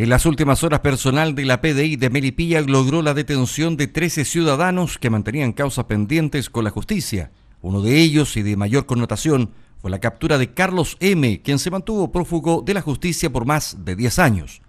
En las últimas horas, personal de la PDI de Melipilla logró la detención de 13 ciudadanos que mantenían causas pendientes con la justicia. Uno de ellos, y de mayor connotación, fue la captura de Carlos M., quien se mantuvo prófugo de la justicia por más de 10 años.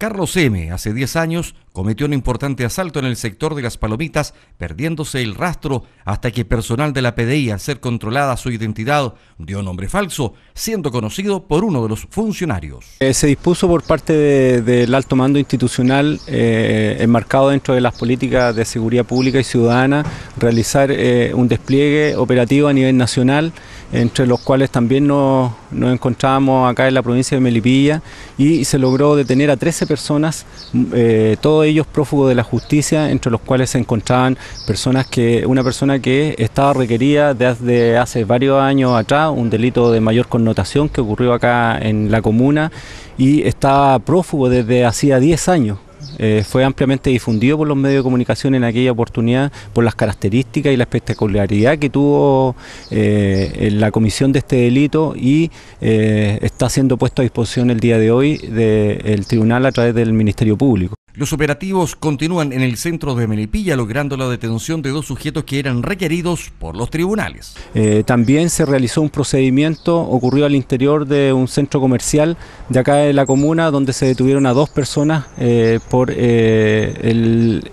Carlos M., hace 10 años, cometió un importante asalto en el sector de las palomitas, perdiéndose el rastro hasta que personal de la PDI, al ser controlada su identidad, dio nombre falso, siendo conocido por uno de los funcionarios. Eh, se dispuso por parte del alto mando institucional, eh, enmarcado dentro de las políticas de seguridad pública y ciudadana, realizar eh, un despliegue operativo a nivel nacional entre los cuales también nos, nos encontrábamos acá en la provincia de Melipilla y se logró detener a 13 personas, eh, todos ellos prófugos de la justicia, entre los cuales se encontraban personas que, una persona que estaba requerida desde hace varios años atrás, un delito de mayor connotación que ocurrió acá en la comuna y estaba prófugo desde hacía 10 años. Eh, fue ampliamente difundido por los medios de comunicación en aquella oportunidad por las características y la espectacularidad que tuvo eh, la comisión de este delito y eh, está siendo puesto a disposición el día de hoy del Tribunal a través del Ministerio Público. Los operativos continúan en el centro de Melipilla logrando la detención de dos sujetos que eran requeridos por los tribunales. Eh, también se realizó un procedimiento ocurrió al interior de un centro comercial de acá de la comuna donde se detuvieron a dos personas eh, por eh,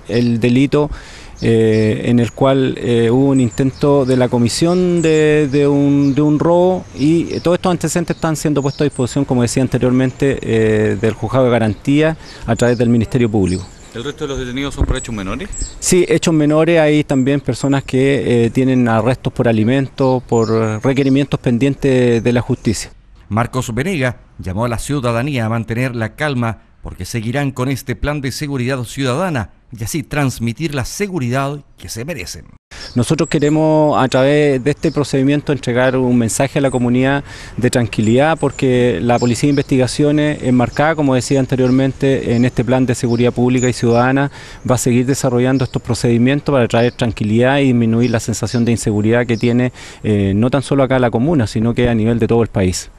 el delito eh, en el cual eh, hubo un intento de la comisión de, un, robo y eh, todos estos antecedentes están siendo puestos a disposición, como decía anteriormente, del juzgado de garantía a través del Ministerio Público. ¿El resto de los detenidos son por hechos menores? Sí, hechos menores. Hay también personas que tienen arrestos por alimentos, por requerimientos pendientes de la justicia. Marcos Venega llamó a la ciudadanía a mantener la calma porque seguirán con este plan de seguridad ciudadana y así transmitir la seguridad que se merecen. Nosotros queremos a través de este procedimiento entregar un mensaje a la comunidad de tranquilidad porque la Policía de Investigaciones, enmarcada, como decía anteriormente, en este plan de seguridad pública y ciudadana, va a seguir desarrollando estos procedimientos para traer tranquilidad y disminuir la sensación de inseguridad que tiene eh, no tan solo acá la comuna, sino que a nivel de todo el país.